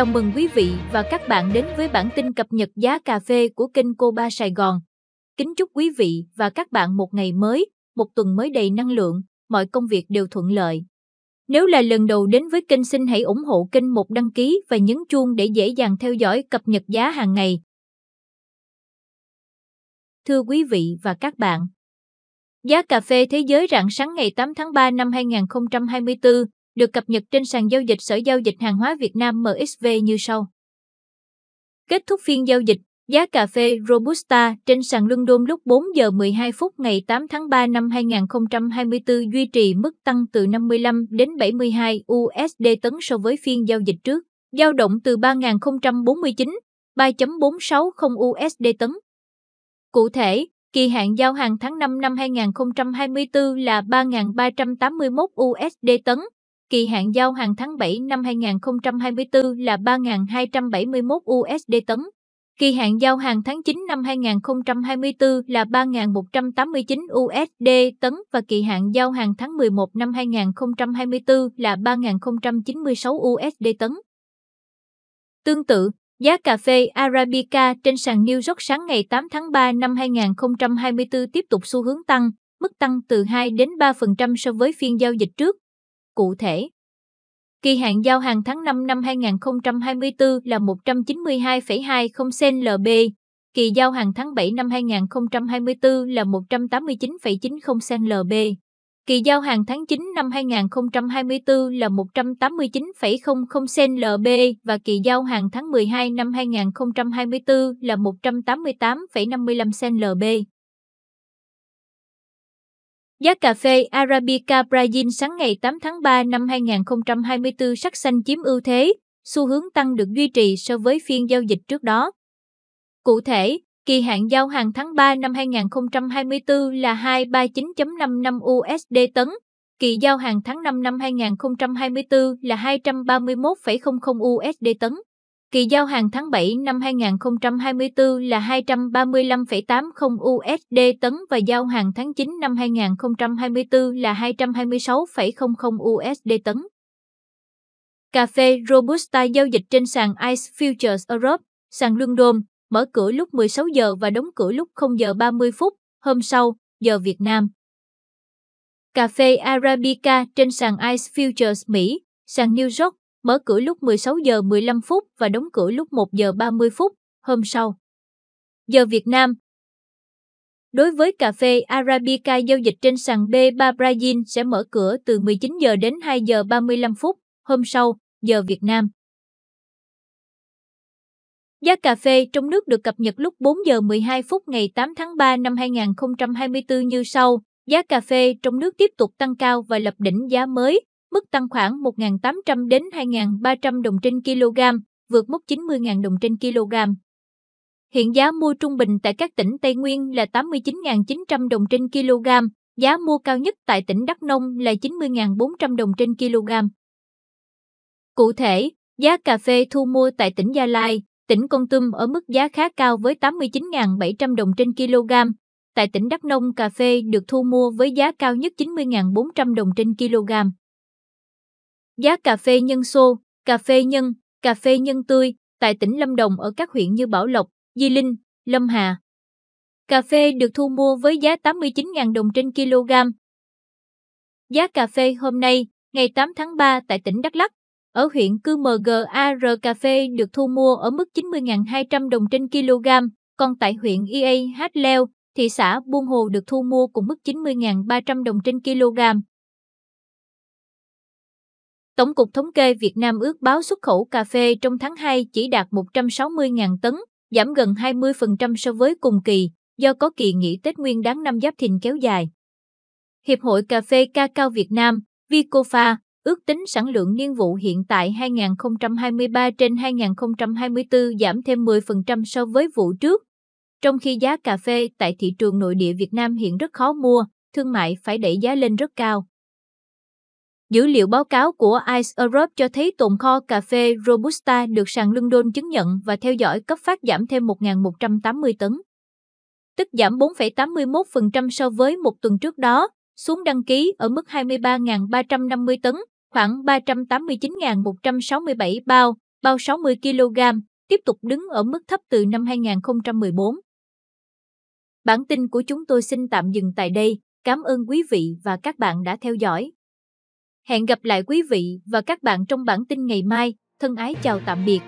Chào mừng quý vị và các bạn đến với bản tin cập nhật giá cà phê của kênh Cô Ba Sài Gòn. Kính chúc quý vị và các bạn một ngày mới, một tuần mới đầy năng lượng, mọi công việc đều thuận lợi. Nếu là lần đầu đến với kênh xin hãy ủng hộ kênh một đăng ký và nhấn chuông để dễ dàng theo dõi cập nhật giá hàng ngày. Thưa quý vị và các bạn, Giá cà phê thế giới rạng sáng ngày 8 tháng 3 năm 2024 được cập nhật trên sàn giao dịch Sở Giao dịch Hàng hóa Việt Nam MXV như sau. Kết thúc phiên giao dịch, giá cà phê Robusta trên sàn London lúc 4 giờ 12 phút ngày 8 tháng 3 năm 2024 duy trì mức tăng từ 55 đến 72 USD tấn so với phiên giao dịch trước, dao động từ 3.049, 3.460 USD tấn. Cụ thể, kỳ hạn giao hàng tháng 5 năm 2024 là 3.381 USD tấn, Kỳ hạn giao hàng tháng 7 năm 2024 là 3.271 USD tấn. Kỳ hạn giao hàng tháng 9 năm 2024 là 3.189 USD tấn và kỳ hạn giao hàng tháng 11 năm 2024 là 3.096 USD tấn. Tương tự, giá cà phê Arabica trên sàn New York sáng ngày 8 tháng 3 năm 2024 tiếp tục xu hướng tăng, mức tăng từ 2 đến 3% so với phiên giao dịch trước cụ thể. Kỳ hạn giao hàng tháng 5 năm 2024 là 192,20 sen LB, kỳ giao hàng tháng 7 năm 2024 là 189,90 sen LB, kỳ giao hàng tháng 9 năm 2024 là 189,00 sen LB và kỳ giao hàng tháng 12 năm 2024 là 188,55 sen LB. Giá cà phê Arabica Brazil sáng ngày 8 tháng 3 năm 2024 sắc xanh chiếm ưu thế, xu hướng tăng được duy trì so với phiên giao dịch trước đó. Cụ thể, kỳ hạn giao hàng tháng 3 năm 2024 là 239.55 USD tấn, kỳ giao hàng tháng 5 năm 2024 là 231,00 USD tấn. Kỳ giao hàng tháng 7 năm 2024 là 235,80 USD tấn và giao hàng tháng 9 năm 2024 là 226,00 USD tấn. Cà phê Robusta giao dịch trên sàn ICE Futures Europe, sàn London, mở cửa lúc 16 giờ và đóng cửa lúc 0 giờ 30 phút, hôm sau, giờ Việt Nam. Cà phê Arabica trên sàn ICE Futures Mỹ, sàn New York, mở cửa lúc 16 giờ 15 phút và đóng cửa lúc 1 giờ 30 phút hôm sau. Giờ Việt Nam Đối với cà phê Arabica giao dịch trên sàn B3 Brazil sẽ mở cửa từ 19 giờ đến 2 giờ 35 phút hôm sau, giờ Việt Nam. Giá cà phê trong nước được cập nhật lúc 4 giờ 12 phút ngày 8 tháng 3 năm 2024 như sau. Giá cà phê trong nước tiếp tục tăng cao và lập đỉnh giá mới mức tăng khoảng 1.800 đến 2.300 đồng trên kg, vượt mốc 90.000 đồng trên kg. Hiện giá mua trung bình tại các tỉnh Tây Nguyên là 89.900 đồng trên kg, giá mua cao nhất tại tỉnh Đắk Nông là 90.400 đồng trên kg. Cụ thể, giá cà phê thu mua tại tỉnh Gia Lai, tỉnh con Tum ở mức giá khá cao với 89.700 đồng trên kg. Tại tỉnh Đắk Nông, cà phê được thu mua với giá cao nhất 90.400 đồng trên kg. Giá cà phê nhân xô, cà phê nhân, cà phê nhân tươi tại tỉnh Lâm Đồng ở các huyện như Bảo Lộc, Di Linh, Lâm Hà. Cà phê được thu mua với giá 89.000 đồng trên kg. Giá cà phê hôm nay, ngày 8 tháng 3 tại tỉnh Đắk Lắk, ở huyện Cư Mờ MGAR cà phê được thu mua ở mức 90.200 đồng trên kg, còn tại huyện IAH e Leo, thị xã Buôn Hồ được thu mua cùng mức 90.300 đồng trên kg. Tổng cục Thống kê Việt Nam ước báo xuất khẩu cà phê trong tháng 2 chỉ đạt 160.000 tấn, giảm gần 20% so với cùng kỳ, do có kỳ nghỉ Tết Nguyên Đán năm Giáp Thìn kéo dài. Hiệp hội Cà phê Ca cao Việt Nam, Vicofa, ước tính sản lượng niên vụ hiện tại 2023 trên 2024 giảm thêm 10% so với vụ trước. Trong khi giá cà phê tại thị trường nội địa Việt Nam hiện rất khó mua, thương mại phải đẩy giá lên rất cao. Dữ liệu báo cáo của ICE Europe cho thấy tồn kho cà phê Robusta được sàn London chứng nhận và theo dõi cấp phát giảm thêm 1.180 tấn, tức giảm 4,81% so với một tuần trước đó, xuống đăng ký ở mức 23.350 tấn, khoảng 389.167 bao, bao 60 kg, tiếp tục đứng ở mức thấp từ năm 2014. Bản tin của chúng tôi xin tạm dừng tại đây. Cảm ơn quý vị và các bạn đã theo dõi. Hẹn gặp lại quý vị và các bạn trong bản tin ngày mai. Thân ái chào tạm biệt.